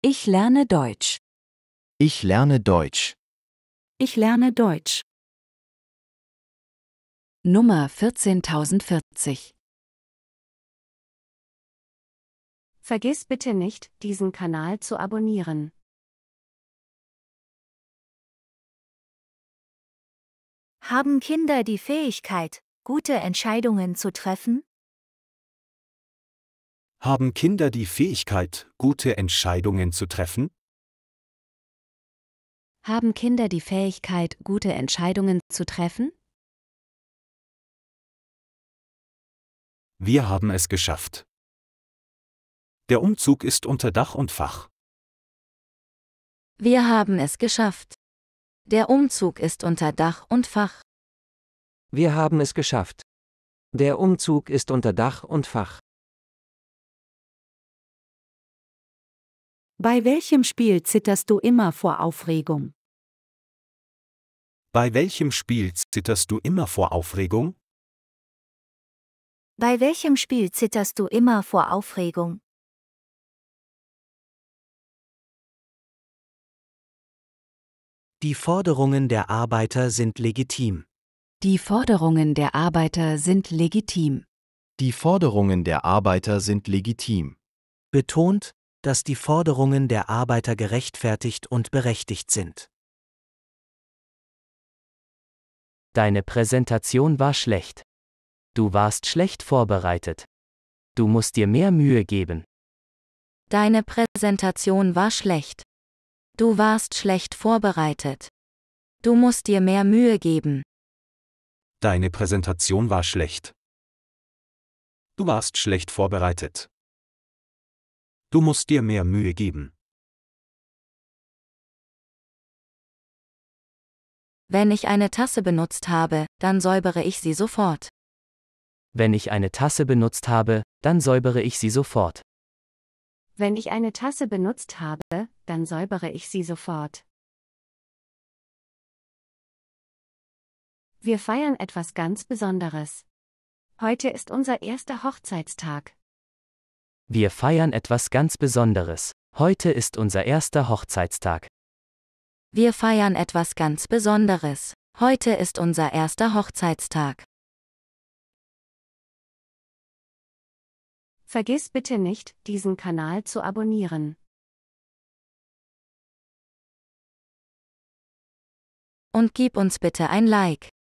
Ich lerne Deutsch. Ich lerne Deutsch. Ich lerne Deutsch. Nummer 14040 Vergiss bitte nicht, diesen Kanal zu abonnieren. Haben Kinder die Fähigkeit, gute Entscheidungen zu treffen? Haben Kinder die Fähigkeit, gute Entscheidungen zu treffen? Haben Kinder die Fähigkeit, gute Entscheidungen zu treffen? Wir haben es geschafft. Der Umzug ist unter Dach und Fach. Wir haben es geschafft. Der Umzug ist unter Dach und Fach. Wir haben es geschafft. Der Umzug ist unter Dach und Fach. Bei welchem Spiel zitterst du immer vor Aufregung? Bei welchem Spiel zitterst du immer vor Aufregung? Bei welchem Spiel zitterst du immer vor Aufregung? Die Forderungen der Arbeiter sind legitim. Die Forderungen der Arbeiter sind legitim. Die Forderungen der Arbeiter sind legitim. Betont, dass die Forderungen der Arbeiter gerechtfertigt und berechtigt sind. Deine Präsentation war schlecht. Du warst schlecht vorbereitet. Du musst dir mehr Mühe geben. Deine Präsentation war schlecht. Du warst schlecht vorbereitet. Du musst dir mehr Mühe geben. Deine Präsentation war schlecht. Du warst schlecht vorbereitet. Du musst dir mehr Mühe geben. Wenn ich eine Tasse benutzt habe, dann säubere ich sie sofort. Wenn ich eine Tasse benutzt habe, dann säubere ich sie sofort. Wenn ich eine Tasse benutzt habe, dann säubere ich sie sofort. Wir feiern etwas ganz Besonderes. Heute ist unser erster Hochzeitstag. Wir feiern etwas ganz Besonderes. Heute ist unser erster Hochzeitstag. Wir feiern etwas ganz Besonderes. Heute ist unser erster Hochzeitstag. Vergiss bitte nicht, diesen Kanal zu abonnieren. Und gib uns bitte ein Like.